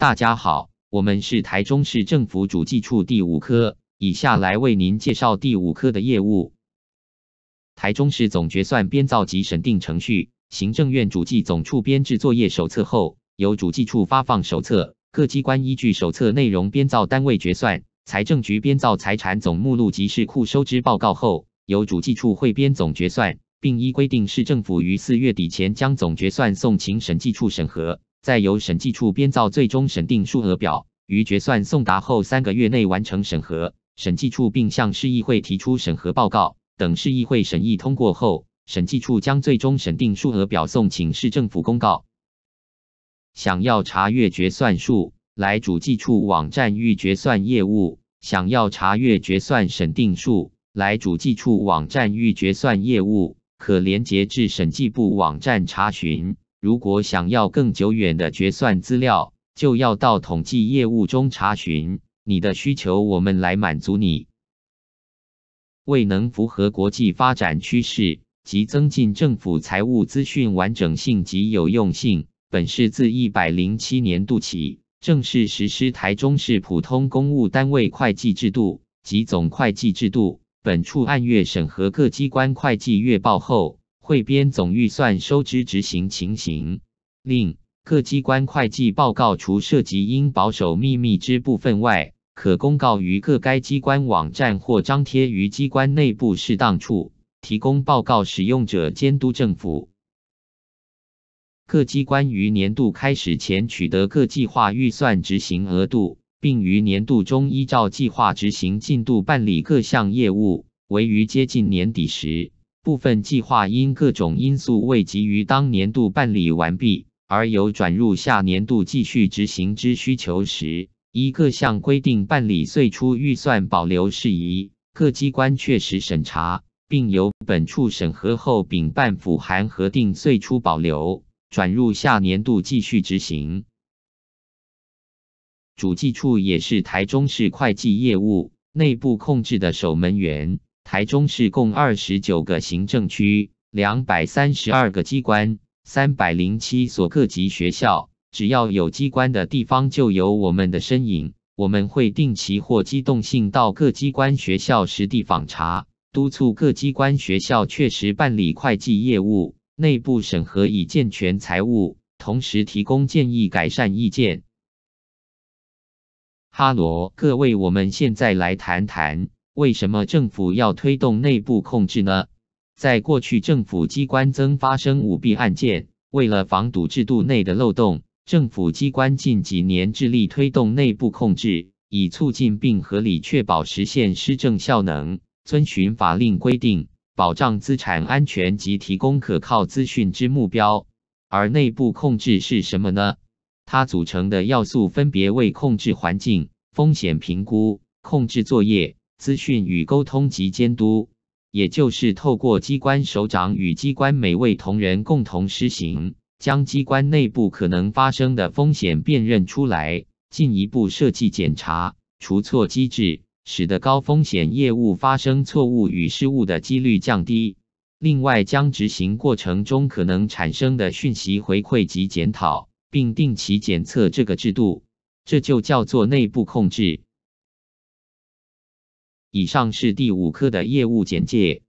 大家好，我们是台中市政府主计处第五科，以下来为您介绍第五科的业务。台中市总决算编造及审定程序，行政院主计总处编制作业手册后，由主计处发放手册，各机关依据手册内容编造单位决算。财政局编造财产总目录及市库收支报告后，由主计处汇编总决算，并依规定，市政府于四月底前将总决算送请审计处审核。再由审计处编造最终审定数额表，于决算送达后三个月内完成审核。审计处并向市议会提出审核报告，等市议会审议通过后，审计处将最终审定数额表送请市政府公告。想要查阅决算数，来主计处网站预决算业务；想要查阅决算审定数，来主计处网站预决算业务，可联结至审计部网站查询。如果想要更久远的决算资料，就要到统计业务中查询。你的需求，我们来满足你。未能符合国际发展趋势及增进政府财务资讯完整性及有用性，本市自一百零七年度起正式实施台中市普通公务单位会计制度及总会计制度。本处按月审核各机关会计月报后。汇编总预算收支执行情形，另各机关会计报告除涉及应保守秘密之部分外，可公告于各该机关网站或张贴于机关内部适当处，提供报告使用者监督政府。各机关于年度开始前取得各计划预算执行额度，并于年度中依照计划执行进度办理各项业务，为于接近年底时。部分计划因各种因素未及于当年度办理完毕，而有转入下年度继续执行之需求时，依各项规定办理岁初预算保留事宜，各机关确实审查，并由本处审核后，禀办复函核定岁初保留转入下年度继续执行。主计处也是台中市会计业务内部控制的守门员。台中市共二十九个行政区，两百三十二个机关，三百零七所各级学校。只要有机关的地方，就有我们的身影。我们会定期或机动性到各机关、学校实地访查，督促各机关、学校确实办理会计业务、内部审核，以健全财务，同时提供建议、改善意见。哈罗，各位，我们现在来谈谈。为什么政府要推动内部控制呢？在过去，政府机关曾发生舞弊案件。为了防堵制度内的漏洞，政府机关近几年致力推动内部控制，以促进并合理确保实现施政效能、遵循法令规定、保障资产安全及提供可靠资讯之目标。而内部控制是什么呢？它组成的要素分别为控制环境、风险评估、控制作业。资讯与沟通及监督，也就是透过机关首长与机关每位同仁共同施行，将机关内部可能发生的风险辨认出来，进一步设计检查除错机制，使得高风险业务发生错误与失误的几率降低。另外，将执行过程中可能产生的讯息回馈及检讨，并定期检测这个制度，这就叫做内部控制。以上是第五课的业务简介。